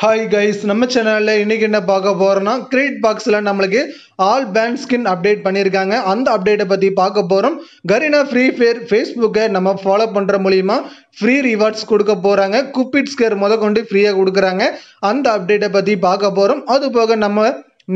hi guys நம்ம சேனலில் இன்றைக்கி என்ன பார்க்க போகிறோன்னா கிரெடிட் பாக்ஸில் நம்மளுக்கு ஆல் பேண்ட் ஸ்கின் அப்டேட் பண்ணியிருக்காங்க அந்த அப்டேட்டை பற்றி பார்க்க போகிறோம் கரீனா ஃப்ரீ ஃபயர் ஃபேஸ்புக்கை நம்ம ஃபாலோ பண்ணுற மூலிமா ஃப்ரீ ரிவார்ட்ஸ் கொடுக்க போகிறாங்க ஸ்கேர் முத கொண்டு ஃப்ரீயாக கொடுக்குறாங்க அந்த அப்டேட்டை பற்றி பார்க்க போகிறோம் அது போக நம்ம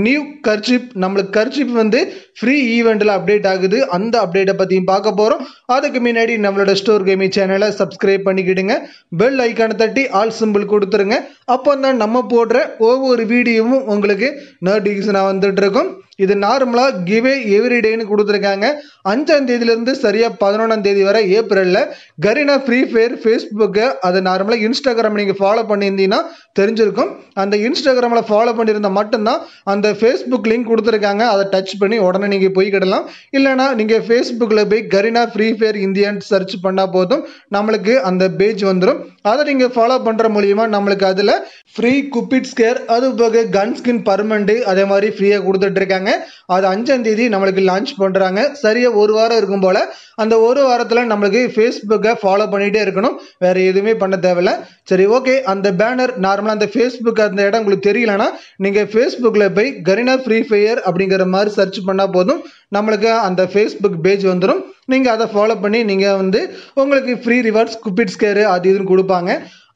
நியூ கர்ச்சிப் நம்மளுக்கு கர்ச்சிப் வந்து ஃப்ரீ ஈவெண்ட்டில் அப்டேட் ஆகுது அந்த அப்டேட்டை பற்றியும் பார்க்க போகிறோம் அதுக்கு முன்னாடி நம்மளோட ஸ்டோர் கேமிங் சேனலை சப்ஸ்கிரைப் பண்ணிக்கிடுங்க பெல் ஐக்கானை தட்டி ஆல் சிம்பிள் கொடுத்துருங்க அப்போ தான் நம்ம போடுற ஒவ்வொரு வீடியோவும் உங்களுக்கு நோட்டிஃபிகேஷனாக வந்துட்டு இருக்கும் இது நார்மலாக கிவே எவ்ரிடேன்னு கொடுத்துருக்காங்க அஞ்சாம் தேதியிலேருந்து சரியாக பதினொன்றாம் தேதி வரை ஏப்ரலில் கரீனா ஃப்ரீ ஃபயர் ஃபேஸ்புக்கு அது நார்மலாக இன்ஸ்டாகிராம் நீங்கள் ஃபாலோ பண்ணியிருந்தீங்கன்னா தெரிஞ்சிருக்கும் அந்த இன்ஸ்டாகிராமில் ஃபாலோ பண்ணியிருந்தால் மட்டும்தான் அந்த ஃபேஸ்புக் லிங்க் கொடுத்துருக்காங்க அதை டச் பண்ணி உடனே நீங்கள் போய்கிடலாம் இல்லைனா நீங்கள் ஃபேஸ்புக்கில் போய் கரீனா ஃப்ரீ ஃபயர் இந்தியான்னு சர்ச் பண்ணால் போதும் நம்மளுக்கு அந்த பேஜ் வந்துடும் அதை நீங்கள் ஃபாலோ பண்ணுற மூலியமாக நம்மளுக்கு அதில் ஃப்ரீ குப்பிட் ஸ்கேர் அது போக கன் ஸ்கின் பர்மண்டு அதே மாதிரி ஃப்ரீயாக கொடுத்துட்ருக்காங்க சொல்லியிருக்காங்க அது அஞ்சாம் தேதி நம்மளுக்கு லான்ச் பண்ணுறாங்க சரியாக ஒரு வாரம் இருக்கும் போல் அந்த ஒரு வாரத்தில் நம்மளுக்கு ஃபேஸ்புக்கை ஃபாலோ பண்ணிகிட்டே இருக்கணும் வேறு எதுவுமே பண்ண தேவையில்ல சரி ஓகே அந்த பேனர் நார்மலாக அந்த ஃபேஸ்புக் அந்த இடம் உங்களுக்கு தெரியலனா நீங்கள் ஃபேஸ்புக்கில் போய் கரினா ஃப்ரீ ஃபயர் அப்படிங்கிற மாதிரி சர்ச் பண்ணால் போதும் நம்மளுக்கு அந்த ஃபேஸ்புக் பேஜ் வந்துடும் நீங்கள் அதை ஃபாலோ பண்ணி நீங்கள் வந்து உங்களுக்கு ஃப்ரீ ரிவார்ட்ஸ் குப்பிட்ஸ் கேரு அது இதுன்னு கொடுப்பாங்க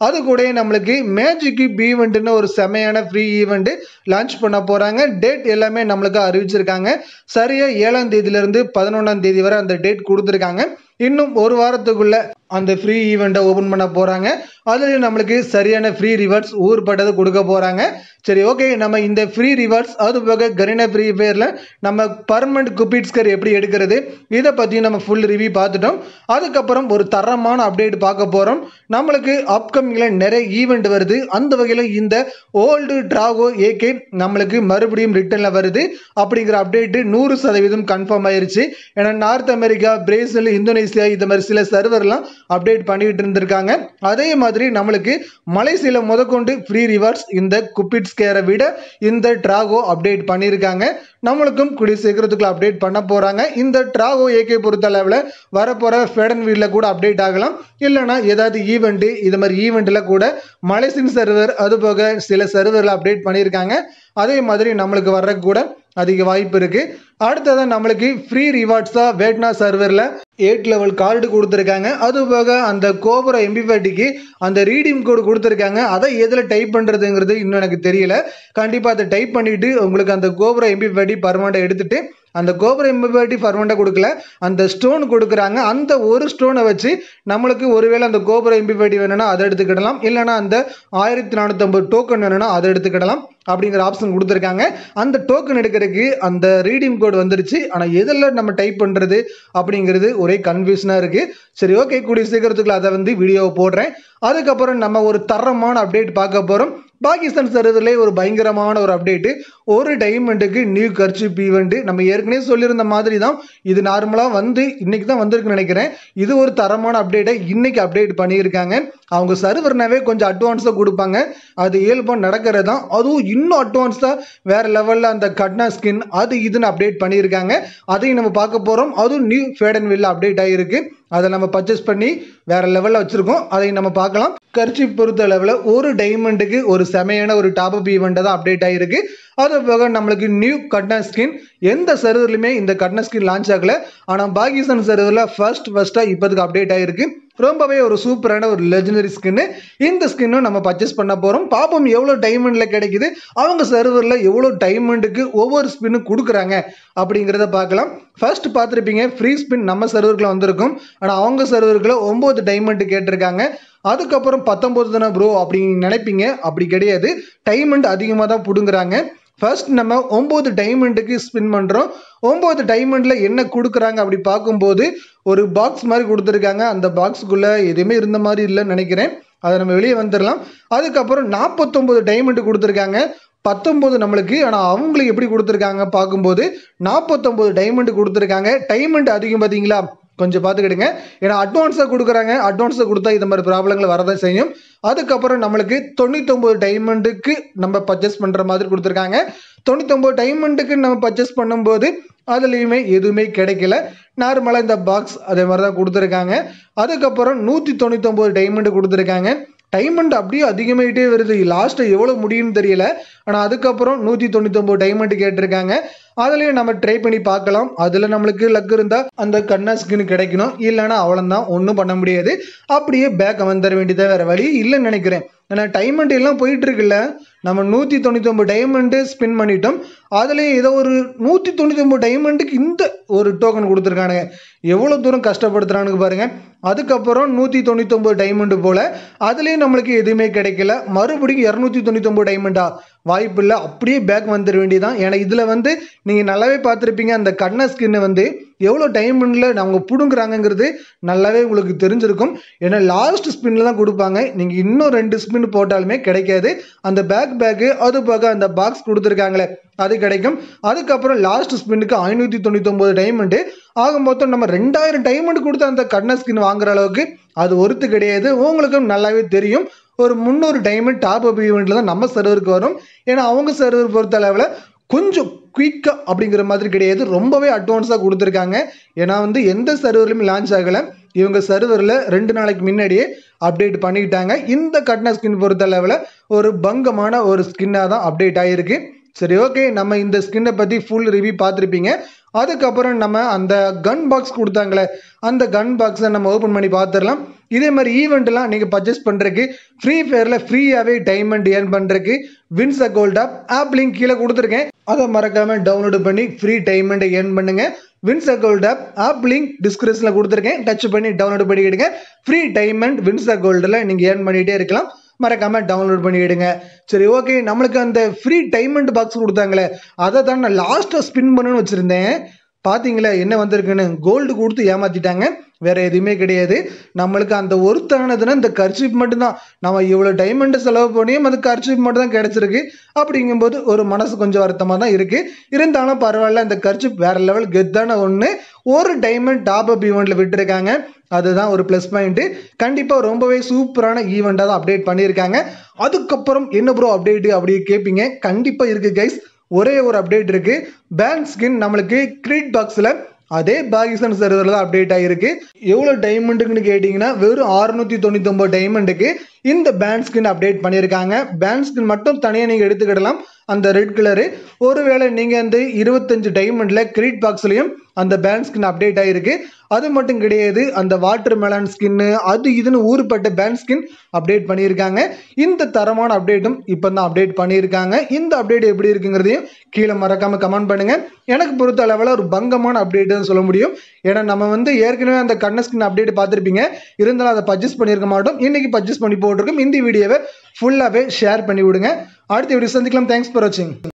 அது கூட நம்மளுக்கு மேஜிக்கு ஈவெண்ட்டுன்னு ஒரு செமையான ஃப்ரீ ஈவெண்ட்டு லான்ச் பண்ண போகிறாங்க டேட் எல்லாமே நம்மளுக்கு அறிவிச்சிருக்காங்க சரியாக ஏழாம் தேதியிலேருந்து பதினொன்றாம் தேதி வரை அந்த டேட் கொடுத்துருக்காங்க இன்னும் ஒரு வாரத்துக்குள்ளே அந்த ஃப்ரீ ஈவெண்ட்டை ஓப்பன் பண்ண போகிறாங்க அதுலேயும் நம்மளுக்கு சரியான ஃப்ரீ ரிவார்ட்ஸ் ஊர்பட்டது கொடுக்க போகிறாங்க சரி ஓகே நம்ம இந்த ஃப்ரீ ரிவார்ட்ஸ் அது போக கரீனா ஃப்ரீ பேரில் நம்ம பர்மனண்ட் குப்பீட்ஸ்கர் எப்படி எடுக்கிறது இதை பற்றி நம்ம ஃபுல் ரிவ்யூ பார்த்துட்டோம் அதுக்கப்புறம் ஒரு தரமான அப்டேட் பார்க்க போகிறோம் நம்மளுக்கு அப்கமிங்கில் நிறைய ஈவெண்ட் வருது அந்த வகையில் இந்த ஓல்டு ட்ராகோ ஏகே நம்மளுக்கு மறுபடியும் ரிட்டனில் வருது அப்படிங்கிற அப்டேட்டு நூறு சதவீதம் கன்ஃபார்ம் ஆயிருச்சு ஏன்னா North America Brazil Indonesia Malaysia இந்த மாதிரி சில சர்வர்லாம் அப்டேட் பண்ணிக்கிட்டு இருந்திருக்காங்க அதே மாதிரி நம்மளுக்கு மலேசியில் முதற்கொண்டு ஃப்ரீ ரிவார்ட்ஸ் இந்த குப்பிட்ஸ் கேரை விட இந்த ட்ராகோ அப்டேட் பண்ணியிருக்காங்க நம்மளுக்கும் குடி சீக்கிரத்துக்குள்ள அப்டேட் பண்ண போகிறாங்க இந்த ட்ராகோ ஏகே அளவில் வரப்போகிற ஃபேடன் வீடில் கூட அப்டேட் ஆகலாம் இல்லைனா ஏதாவது ஈவெண்ட்டு இது மாதிரி ஈவெண்ட்டில் கூட மலேசியன் சர்வர் அது போக சில சர்வரில் அப்டேட் பண்ணியிருக்காங்க அதே மாதிரி நம்மளுக்கு வர்ற கூட அதிக வாய்ப்பு இருக்குது அடுத்ததான் நம்மளுக்கு ஃப்ரீ ரிவார்ட்ஸ் தான் வேட்னா சர்வரில் எயிட் லெவல் கார்டு கொடுத்துருக்காங்க அது போக அந்த கோபுரம் எம்பிபேட்டிக்கு அந்த ரீடிம் கோடு கொடுத்துருக்காங்க அதை எதில் டைப் பண்ணுறதுங்கிறது இன்னும் எனக்கு தெரியல கண்டிப்பாக அதை டைப் பண்ணிவிட்டு உங்களுக்கு அந்த கோபுரம் எம்பிபேட்டி பர்மனெண்ட்டை எடுத்துகிட்டு அந்த கோபுரம் இம்ப்யூரிட்டி ஃபர்மெண்ட்டை கொடுக்கல அந்த ஸ்டோன் கொடுக்குறாங்க அந்த ஒரு ஸ்டோனை வச்சு நம்மளுக்கு ஒருவேளை அந்த கோபுரம் இம்ப்யூரிட்டி வேணும்னா அதை எடுத்துக்கிடலாம் இல்லைனா அந்த ஆயிரத்தி நானூற்றம்பது டோக்கன் வேணும்னா அதை எடுத்துக்கிடலாம் அப்படிங்கிற ஆப்ஷன் கொடுத்துருக்காங்க அந்த டோக்கன் எடுக்கிறதுக்கு அந்த ரீடிங் கோட் வந்துருச்சு ஆனால் எதில் நம்ம டைப் பண்ணுறது அப்படிங்கிறது ஒரே கன்ஃபியூஷனாக இருக்குது சரி ஓகே கூடிய சீக்கிரத்துக்குள்ள அதை வந்து வீடியோவை போடுறேன் அதுக்கப்புறம் நம்ம ஒரு தரமான அப்டேட் பார்க்க போகிறோம் பாகிஸ்தான் சர்வதிலே ஒரு பயங்கரமான ஒரு அப்டேட்டு ஒரு டைமண்டுக்கு நியூ கர்ச்சிப் ஈவெண்ட்டு நம்ம ஏற்கனவே சொல்லியிருந்த மாதிரி தான் இது நார்மலாக வந்து இன்றைக்கி தான் வந்திருக்குன்னு நினைக்கிறேன் இது ஒரு தரமான அப்டேட்டை இன்றைக்கி அப்டேட் பண்ணியிருக்காங்க அவங்க சர்வர்னாவே கொஞ்சம் அட்வான்ஸாக கொடுப்பாங்க அது இயல்பாக நடக்கிறது தான் அதுவும் இன்னும் அட்வான்ஸாக வேறு லெவலில் அந்த கட்னா ஸ்கின் அது இதுன்னு அப்டேட் பண்ணியிருக்காங்க அதையும் நம்ம பார்க்க போகிறோம் அதுவும் நியூ ஃபேடன் வில்லில் அப்டேட் ஆகிருக்கு அதை நம்ம பர்ச்சேஸ் பண்ணி வேறு லெவலில் வச்சுருக்கோம் அதை நம்ம பார்க்கலாம் கர்ச்சி பொறுத்த லெவலில் ஒரு டைமண்டுக்கு ஒரு செமையான ஒரு டாப் அப் ஈவெண்ட் தான் அப்டேட் ஆகிருக்கு அது போக நம்மளுக்கு நியூ கட்னா ஸ்கின் எந்த சர்வர்லையுமே இந்த கட்னா ஸ்கின் லான்ச் ஆகல ஆனால் பாகிஸ்தான் சர்வரில் ஃபர்ஸ்ட் ஃபர்ஸ்ட்டாக இப்போதுக்கு அப்டேட் ஆகிருக்கு ரொம்பவே ஒரு சூப்பரான ஒரு லெஜனரி ஸ்கின்னு இந்த ஸ்கின்னும் நம்ம பர்ச்சேஸ் பண்ண போகிறோம் பாப்பம் எவ்வளோ டைமண்டில் கிடைக்குது அவங்க சர்வரில் எவ்வளோ டைமண்டுக்கு ஒவ்வொரு ஸ்பின்னும் கொடுக்குறாங்க அப்படிங்கிறத பார்க்கலாம் ஃபர்ஸ்ட் பார்த்துருப்பீங்க ஃப்ரீ ஸ்பின் நம்ம சர்வருக்குள்ள வந்திருக்கும் ஆனால் அவங்க சர்வருக்குள்ள ஒம்பது டைமண்டு கேட்டிருக்காங்க அதுக்கப்புறம் பத்தொம்போது தானே ப்ரோ அப்படின்னு நினைப்பீங்க அப்படி கிடையாது டைமண்ட் அதிகமாக தான் பிடுங்குறாங்க ஃபர்ஸ்ட் நம்ம ஒம்பது டைமண்டுக்கு ஸ்பின் பண்ணுறோம் ஒம்பது டைமண்டில் என்ன கொடுக்குறாங்க அப்படி பார்க்கும்போது ஒரு பாக்ஸ் மாதிரி கொடுத்துருக்காங்க அந்த பாக்ஸுக்குள்ளே எதுவுமே இருந்த மாதிரி இல்லைன்னு நினைக்கிறேன் அதை நம்ம வெளியே வந்துடலாம் அதுக்கப்புறம் நாற்பத்தொம்பது டைமண்டு கொடுத்துருக்காங்க பத்தொம்போது நம்மளுக்கு ஆனால் அவங்களுக்கு எப்படி கொடுத்துருக்காங்க பார்க்கும்போது நாற்பத்தொம்போது டைமண்டு கொடுத்துருக்காங்க டைமண்ட் அதிகம் பார்த்தீங்களா கொஞ்சம் பார்த்துக்கிடுங்க ஏன்னா அட்வான்ஸாக கொடுக்குறாங்க அட்வான்ஸாக கொடுத்தா இந்த மாதிரி ப்ராப்ளங்கள் வரதான் செய்யும் அதுக்கப்புறம் நம்மளுக்கு தொண்ணூத்தொம்பது டைமண்டுக்கு நம்ம பர்ச்சேஸ் பண்ணுற மாதிரி கொடுத்துருக்காங்க தொண்ணூத்தொம்பது டைமண்டுக்கு நம்ம பர்ச்சேஸ் பண்ணும்போது அதுலேயுமே எதுவுமே கிடைக்கல நார்மலாக இந்த பாக்ஸ் அதே மாதிரி தான் கொடுத்துருக்காங்க அதுக்கப்புறம் நூற்றி தொண்ணூத்தொம்பது டைமண்டு கொடுத்துருக்காங்க டைமண்ட் அப்படியே அதிகமாகிட்டே வருது லாஸ்ட்டு எவ்வளோ முடியும்னு தெரியல ஆனால் அதுக்கப்புறம் நூற்றி தொண்ணூத்தொம்பது டைமண்ட் கேட்டிருக்காங்க அதுலேயும் நம்ம ட்ரை பண்ணி பார்க்கலாம் அதில் நம்மளுக்கு லக் இருந்தால் அந்த கண்ணா ஸ்கின் கிடைக்கணும் இல்லைன்னா அவ்வளோந்தான் ஒன்றும் பண்ண முடியாது அப்படியே பேக் தர வேண்டியதாக வேறு வழி இல்லைன்னு நினைக்கிறேன் ஏன்னா டைமண்ட் எல்லாம் போயிட்டு இருக்குல்ல நம்ம நூற்றி தொண்ணூத்தொம்பது டைமண்ட்டு ஸ்பின் பண்ணிட்டோம் அதுலேயும் ஏதோ ஒரு நூற்றி தொண்ணூற்றி ஒம்பது டைமண்டுக்கு இந்த ஒரு டோக்கன் கொடுத்துருக்கானுங்க எவ்வளோ தூரம் கஷ்டப்படுத்துகிறானுங்க பாருங்கள் அதுக்கப்புறம் நூற்றி தொண்ணூற்றி ஒம்பது டைமண்டு போல் அதுலேயும் நம்மளுக்கு எதுவுமே கிடைக்கல மறுபடியும் இரநூத்தி தொண்ணூற்றி ஒம்பது டைமண்டா வாய்ப்பில்லை அப்படியே பேக் வந்துட வேண்டியதான் ஏன்னா இதில் வந்து நீங்கள் நல்லாவே பார்த்துருப்பீங்க அந்த கண்ணை ஸ்கின்னு வந்து எவ்வளோ டைம் பண்ணல அவங்க பிடுங்குறாங்கங்கிறது நல்லாவே உங்களுக்கு தெரிஞ்சிருக்கும் ஏன்னா லாஸ்ட் ஸ்பின்னில் தான் கொடுப்பாங்க நீங்கள் இன்னும் ரெண்டு ஸ்பின் போட்டாலுமே கிடைக்காது அந்த பேக் பேக்கு அது போக அந்த பாக்ஸ் கொடுத்துருக்காங்களே அது கிடைக்கும் அதுக்கப்புறம் லாஸ்ட் ஸ்பின்னுக்கு ஐநூற்றி தொண்ணூத்தொம்பது டைமண்டு ஆகும் மொத்தம் நம்ம ரெண்டாயிரம் டைமண்ட் கொடுத்து அந்த கண்ணை ஸ்கின் வாங்குற அளவுக்கு அது ஒருத்து கிடையாது உங்களுக்கும் நல்லாவே தெரியும் ஒரு முந்நூறு டைமண்ட் டாப் அப் ஈவெண்ட்டில் தான் நம்ம சர்வருக்கு வரும் ஏன்னா அவங்க சர்வர் பொறுத்த அளவில் கொஞ்சம் குயிக்காக அப்படிங்கிற மாதிரி கிடையாது ரொம்பவே அட்வான்ஸாக கொடுத்துருக்காங்க ஏன்னா வந்து எந்த சர்வர்லையும் லான்ச் ஆகலை இவங்க சர்வரில் ரெண்டு நாளைக்கு முன்னாடியே அப்டேட் பண்ணிக்கிட்டாங்க இந்த கட்னா ஸ்கின் பொறுத்த அளவில் ஒரு பங்கமான ஒரு ஸ்கின்னாக தான் அப்டேட் ஆகிருக்கு சரி ஓகே நம்ம இந்த ஸ்கின்னை பற்றி ஃபுல் ரிவ்யூ பார்த்துருப்பீங்க அதுக்கப்புறம் நம்ம அந்த கன் பாக்ஸ் கொடுத்தாங்களே அந்த கன் பாக்ஸை நம்ம ஓப்பன் பண்ணி பார்த்துடலாம் இதே மாதிரி ஈவெண்ட்லாம் நீங்கள் பர்ச்சேஸ் பண்ணுறதுக்கு ஃப்ரீ ஃபயரில் ஃப்ரீயாகவே டைமண்ட் ஏர்ன் பண்ணுறதுக்கு wins a gold app app link கீழே கொடுத்துருக்கேன் அதை மறக்காமல் டவுன்லோடு பண்ணி ஃப்ரீ டைமண்டை ஏர்ன் பண்ணுங்கள் wins a gold app app link டிஸ்கிரிப்ஷனில் கொடுத்துருக்கேன் டச் பண்ணி டவுன்லோடு பண்ணிக்கிடுங்க ஃப்ரீ டைமண்ட் வின்ஸ் அ கோல்டில் நீங்கள் ஏர்ன் பண்ணிகிட்டே இருக்கலாம் மறக்காமல் டவுன்லோட் பண்ணிவிடுங்க சரி ஓகே நம்மளுக்கு அந்த ஃப்ரீ டைமண்ட் பாக்ஸ் கொடுத்தாங்களே அதை தான் நான் லாஸ்ட்டாக ஸ்பின் பண்ணுன்னு வச்சுருந்தேன் பார்த்தீங்களா என்ன வந்திருக்குன்னு கோல்டு கொடுத்து ஏமாற்றிட்டாங்க வேறு எதுவுமே கிடையாது நம்மளுக்கு அந்த ஒருத்தானதுன்னா இந்த கர்ச்சிப் மட்டும்தான் நம்ம இவ்வளோ டைமண்ட் செலவு பண்ணியும் அந்த கர்ச்சிப் மட்டும் தான் கிடச்சிருக்கு அப்படிங்கும்போது ஒரு மனசு கொஞ்சம் வருத்தமாக தான் இருக்குது இருந்தாலும் பரவாயில்ல இந்த கர்ச்சிப் வேற லெவல் கெத்தான ஒன்று ஒரு டைமண்ட் டாப் அப் ஈவெண்ட்டில் விட்டுருக்காங்க அதுதான் ஒரு ப்ளஸ் பாயிண்ட்டு கண்டிப்பாக ரொம்பவே சூப்பரான ஈவெண்ட்டாக தான் அப்டேட் பண்ணியிருக்காங்க அதுக்கப்புறம் என்ன ப்ரோ அப்டேட்டு அப்படி கேட்பீங்க கண்டிப்பாக இருக்குது கைஸ் ஒரே ஒரு அப்டேட் இருக்குது பேன் ஸ்கின் நம்மளுக்கு கிரீட் பாக்ஸில் அதே பாகிஸ்தான் சர்வரில் தான் அப்டேட் ஆகிருக்கு எவ்வளோ டைமண்டுக்குன்னு கேட்டிங்கன்னா வெறும் அறுநூற்றி ஒம்பது டைமண்டுக்கு இந்த பேண்ட் ஸ்கின் அப்டேட் பண்ணியிருக்காங்க பேண்ட் ஸ்கின் மட்டும் தனியாக நீங்கள் எடுத்துக்கிடலாம் அந்த ரெட் கலரு ஒருவேளை நீங்கள் வந்து இருபத்தஞ்சு டைமண்டில் கிரீட் பாக்ஸ்லையும் அந்த பேண்ட் ஸ்கின் அப்டேட் ஆகிருக்கு அது மட்டும் கிடையாது அந்த வாட்டர் மெலான் ஸ்கின்னு அது இதுன்னு ஊறுப்பட்ட பேண்ட் ஸ்கின் அப்டேட் பண்ணியிருக்காங்க இந்த தரமான அப்டேட்டும் இப்போ தான் அப்டேட் பண்ணியிருக்காங்க இந்த அப்டேட் எப்படி இருக்குங்கிறதையும் கீழே மறக்காமல் கமெண்ட் பண்ணுங்கள் எனக்கு பொறுத்த அளவில் ஒரு பங்கமான அப்டேட்டுன்னு சொல்ல முடியும் ஏன்னா நம்ம வந்து ஏற்கனவே அந்த கண்ண ஸ்கின் அப்டேட் பார்த்துருப்பீங்க இருந்தாலும் அதை பர்ச்சேஸ் பண்ணியிருக்க மாட்டோம் இன்றைக்கி பர்ச்சேஸ் பண்ணி போட்டிருக்கோம் இந்த வீடியோவை ஃபுல்லாகவே ஷேர் பண்ணி விடுங்க அடுத்த வீடியோ சந்திக்கலாம் தேங்க்ஸ் ஃபார் வாட்சிங்